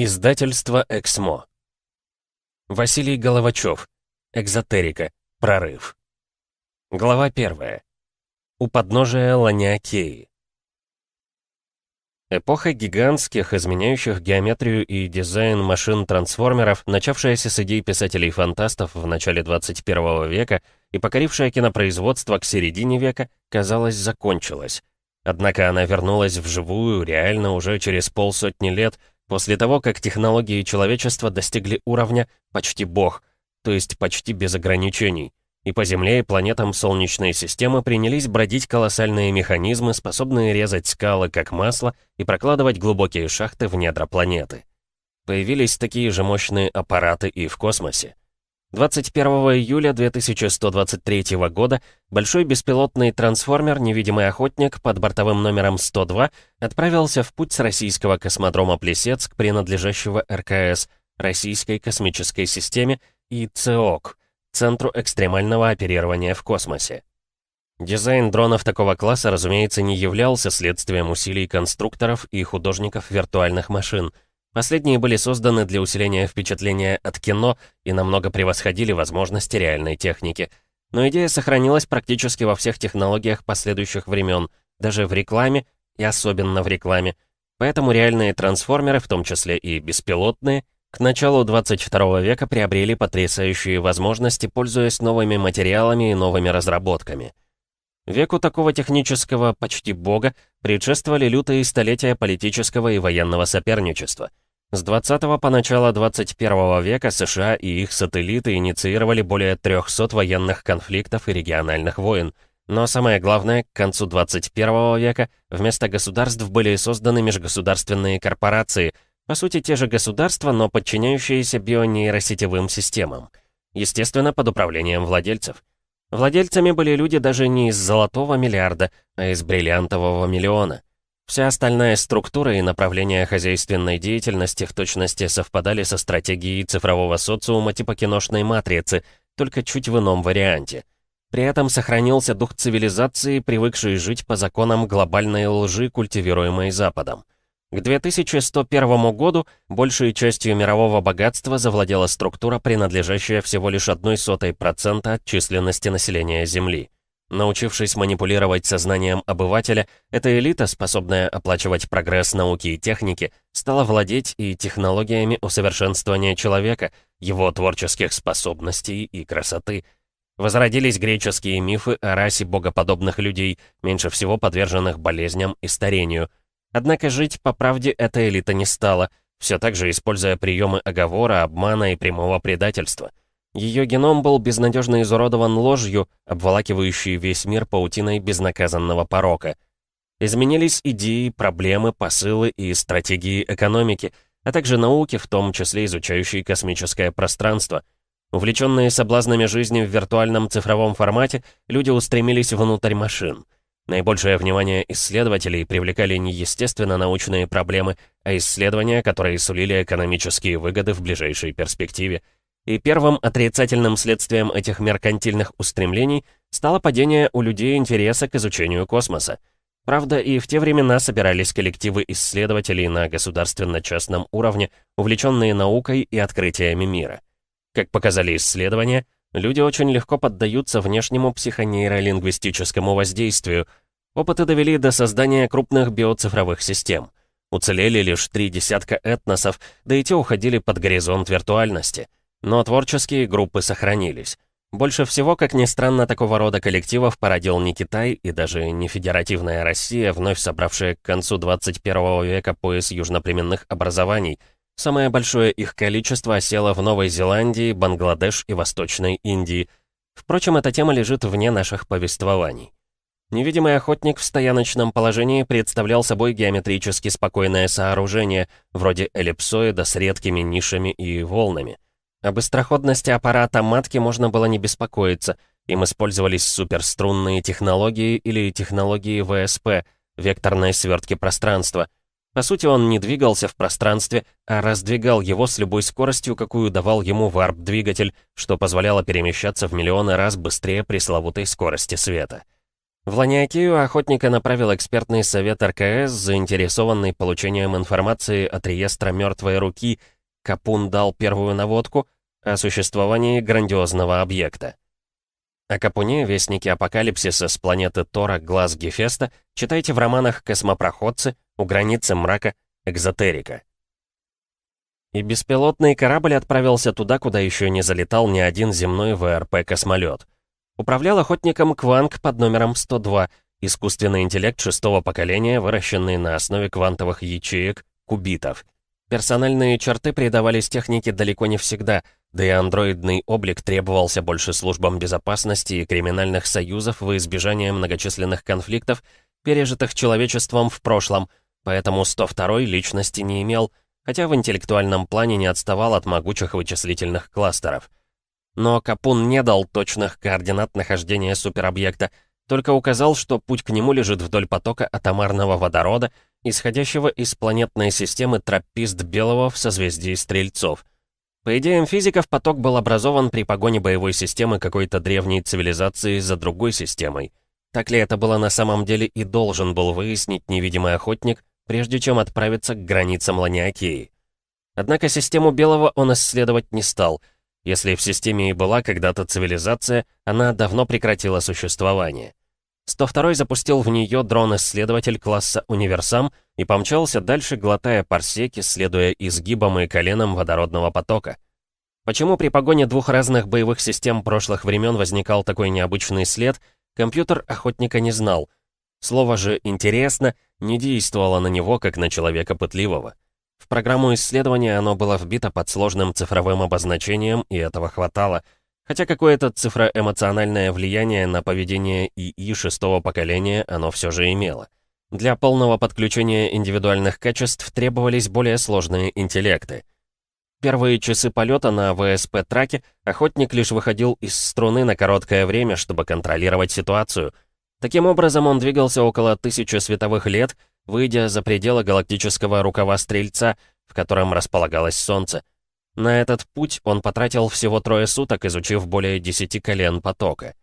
Издательство «Эксмо». Василий Головачев. Экзотерика. Прорыв. Глава 1. У подножия Ланиакеи. Эпоха гигантских, изменяющих геометрию и дизайн машин-трансформеров, начавшаяся с идей писателей-фантастов в начале 21 века и покорившая кинопроизводство к середине века, казалось, закончилась. Однако она вернулась вживую, реально уже через полсотни лет – После того, как технологии человечества достигли уровня «почти бог», то есть почти без ограничений, и по Земле и планетам Солнечной системы принялись бродить колоссальные механизмы, способные резать скалы как масло и прокладывать глубокие шахты в недра планеты. Появились такие же мощные аппараты и в космосе. 21 июля 2123 года большой беспилотный трансформер «Невидимый охотник» под бортовым номером 102 отправился в путь с российского космодрома Плесецк, принадлежащего РКС, Российской космической системе и ЦОК, Центру экстремального оперирования в космосе. Дизайн дронов такого класса, разумеется, не являлся следствием усилий конструкторов и художников виртуальных машин — Последние были созданы для усиления впечатления от кино и намного превосходили возможности реальной техники. Но идея сохранилась практически во всех технологиях последующих времен, даже в рекламе и особенно в рекламе. Поэтому реальные трансформеры, в том числе и беспилотные, к началу 22 века приобрели потрясающие возможности, пользуясь новыми материалами и новыми разработками — Веку такого технического почти бога предшествовали лютые столетия политического и военного соперничества. С 20 по начало 21 века США и их сателлиты инициировали более 300 военных конфликтов и региональных войн. Но самое главное, к концу 21 века вместо государств были созданы межгосударственные корпорации, по сути те же государства, но подчиняющиеся бионейросетевым системам. Естественно, под управлением владельцев. Владельцами были люди даже не из золотого миллиарда, а из бриллиантового миллиона. Вся остальная структура и направление хозяйственной деятельности в точности совпадали со стратегией цифрового социума типа киношной матрицы, только чуть в ином варианте. При этом сохранился дух цивилизации, привыкшей жить по законам глобальной лжи, культивируемой Западом. К 2101 году большей частью мирового богатства завладела структура, принадлежащая всего лишь одной сотой процента от численности населения Земли. Научившись манипулировать сознанием обывателя, эта элита, способная оплачивать прогресс науки и техники, стала владеть и технологиями усовершенствования человека, его творческих способностей и красоты. Возродились греческие мифы о расе богоподобных людей, меньше всего подверженных болезням и старению – Однако жить по правде эта элита не стала, все так же используя приемы оговора, обмана и прямого предательства. Ее геном был безнадежно изуродован ложью, обволакивающей весь мир паутиной безнаказанного порока. Изменились идеи, проблемы, посылы и стратегии экономики, а также науки, в том числе изучающие космическое пространство. Увлеченные соблазнами жизни в виртуальном цифровом формате, люди устремились внутрь машин — Наибольшее внимание исследователей привлекали не естественно-научные проблемы, а исследования, которые сулили экономические выгоды в ближайшей перспективе. И первым отрицательным следствием этих меркантильных устремлений стало падение у людей интереса к изучению космоса. Правда, и в те времена собирались коллективы исследователей на государственно-частном уровне, увлеченные наукой и открытиями мира. Как показали исследования, Люди очень легко поддаются внешнему психонейролингвистическому воздействию. Опыты довели до создания крупных биоцифровых систем. Уцелели лишь три десятка этносов, да и те уходили под горизонт виртуальности. Но творческие группы сохранились. Больше всего, как ни странно, такого рода коллективов породил не Китай и даже не федеративная Россия, вновь собравшая к концу 21 века пояс южноплеменных образований — Самое большое их количество осело в Новой Зеландии, Бангладеш и Восточной Индии. Впрочем, эта тема лежит вне наших повествований. Невидимый охотник в стояночном положении представлял собой геометрически спокойное сооружение, вроде эллипсоида с редкими нишами и волнами. О быстроходности аппарата матки можно было не беспокоиться, им использовались суперструнные технологии или технологии ВСП, векторной свертки пространства — по сути, он не двигался в пространстве, а раздвигал его с любой скоростью, какую давал ему варп-двигатель, что позволяло перемещаться в миллионы раз быстрее пресловутой скорости света. В Ланиакию охотника направил экспертный совет РКС, заинтересованный получением информации от реестра мертвой руки. Капун дал первую наводку о существовании грандиозного объекта. О Капуне, вестнике апокалипсиса с планеты Тора, глаз Гефеста, читайте в романах «Космопроходцы», у границы мрака экзотерика. И беспилотный корабль отправился туда, куда еще не залетал ни один земной ВРП-космолет. Управлял охотником Кванг под номером 102, искусственный интеллект шестого поколения, выращенный на основе квантовых ячеек, кубитов. Персональные черты придавались технике далеко не всегда, да и андроидный облик требовался больше службам безопасности и криминальных союзов во избежание многочисленных конфликтов, пережитых человечеством в прошлом – Поэтому 102-й личности не имел, хотя в интеллектуальном плане не отставал от могучих вычислительных кластеров. Но Капун не дал точных координат нахождения суперобъекта, только указал, что путь к нему лежит вдоль потока атомарного водорода, исходящего из планетной системы тропист Белого в созвездии Стрельцов. По идеям физиков, поток был образован при погоне боевой системы какой-то древней цивилизации за другой системой. Так ли это было на самом деле и должен был выяснить невидимый охотник, прежде чем отправиться к границам Ланиакеи. Однако систему Белого он исследовать не стал. Если в системе и была когда-то цивилизация, она давно прекратила существование. 102 запустил в нее дрон-исследователь класса «Универсам» и помчался дальше, глотая парсеки, следуя изгибам и коленам водородного потока. Почему при погоне двух разных боевых систем прошлых времен возникал такой необычный след, компьютер охотника не знал — Слово же «интересно» не действовало на него, как на человека пытливого. В программу исследования оно было вбито под сложным цифровым обозначением, и этого хватало. Хотя какое-то цифроэмоциональное влияние на поведение ИИ шестого поколения оно все же имело. Для полного подключения индивидуальных качеств требовались более сложные интеллекты. Первые часы полета на ВСП-траке охотник лишь выходил из струны на короткое время, чтобы контролировать ситуацию — Таким образом, он двигался около тысячи световых лет, выйдя за пределы галактического рукава Стрельца, в котором располагалось Солнце. На этот путь он потратил всего трое суток, изучив более десяти колен потока.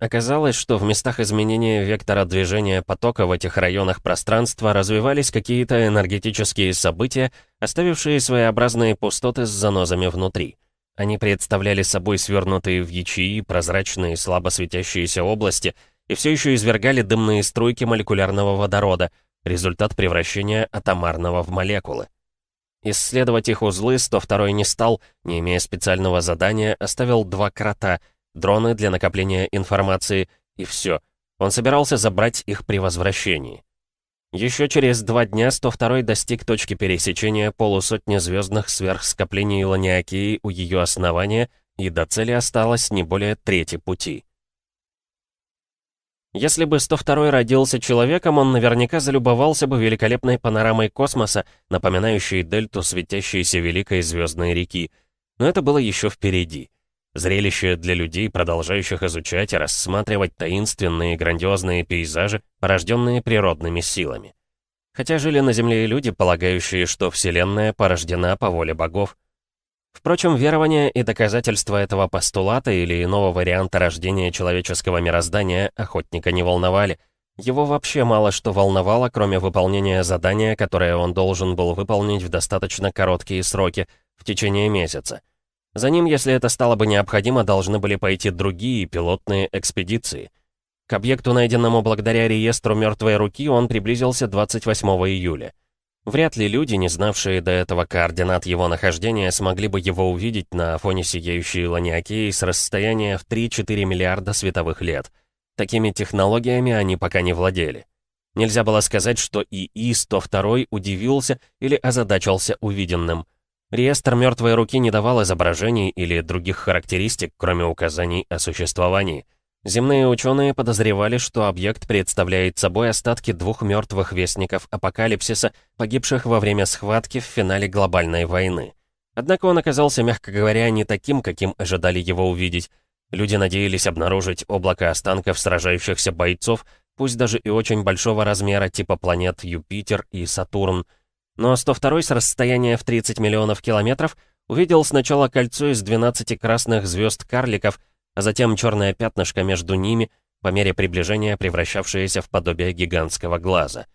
Оказалось, что в местах изменения вектора движения потока в этих районах пространства развивались какие-то энергетические события, оставившие своеобразные пустоты с занозами внутри. Они представляли собой свернутые в ячеи прозрачные слабо светящиеся области — и все еще извергали дымные струйки молекулярного водорода, результат превращения атомарного в молекулы. Исследовать их узлы 102 не стал, не имея специального задания, оставил два крота, дроны для накопления информации, и все. Он собирался забрать их при возвращении. Еще через два дня 102 достиг точки пересечения полусотни звездных сверхскоплений Ланиакии у ее основания, и до цели осталось не более трети пути. Если бы 102 родился человеком, он наверняка залюбовался бы великолепной панорамой космоса, напоминающей дельту светящейся великой звездной реки. Но это было еще впереди. Зрелище для людей, продолжающих изучать и рассматривать таинственные грандиозные пейзажи, порожденные природными силами. Хотя жили на Земле и люди, полагающие, что Вселенная порождена по воле богов, Впрочем, верование и доказательства этого постулата или иного варианта рождения человеческого мироздания охотника не волновали. Его вообще мало что волновало, кроме выполнения задания, которое он должен был выполнить в достаточно короткие сроки, в течение месяца. За ним, если это стало бы необходимо, должны были пойти другие пилотные экспедиции. К объекту, найденному благодаря реестру мертвой руки, он приблизился 28 июля. Вряд ли люди, не знавшие до этого координат его нахождения, смогли бы его увидеть на фоне сияющей ланиакеи с расстояния в 3-4 миллиарда световых лет. Такими технологиями они пока не владели. Нельзя было сказать, что ИИ-102 удивился или озадачился увиденным. Реестр мертвой руки не давал изображений или других характеристик, кроме указаний о существовании. Земные ученые подозревали, что объект представляет собой остатки двух мертвых вестников апокалипсиса, погибших во время схватки в финале глобальной войны. Однако он оказался, мягко говоря, не таким, каким ожидали его увидеть. Люди надеялись обнаружить облако останков сражающихся бойцов, пусть даже и очень большого размера типа планет Юпитер и Сатурн. Но 102 с расстояния в 30 миллионов километров увидел сначала кольцо из 12 красных звезд карликов — а затем черное пятнышко между ними, по мере приближения превращавшееся в подобие гигантского глаза —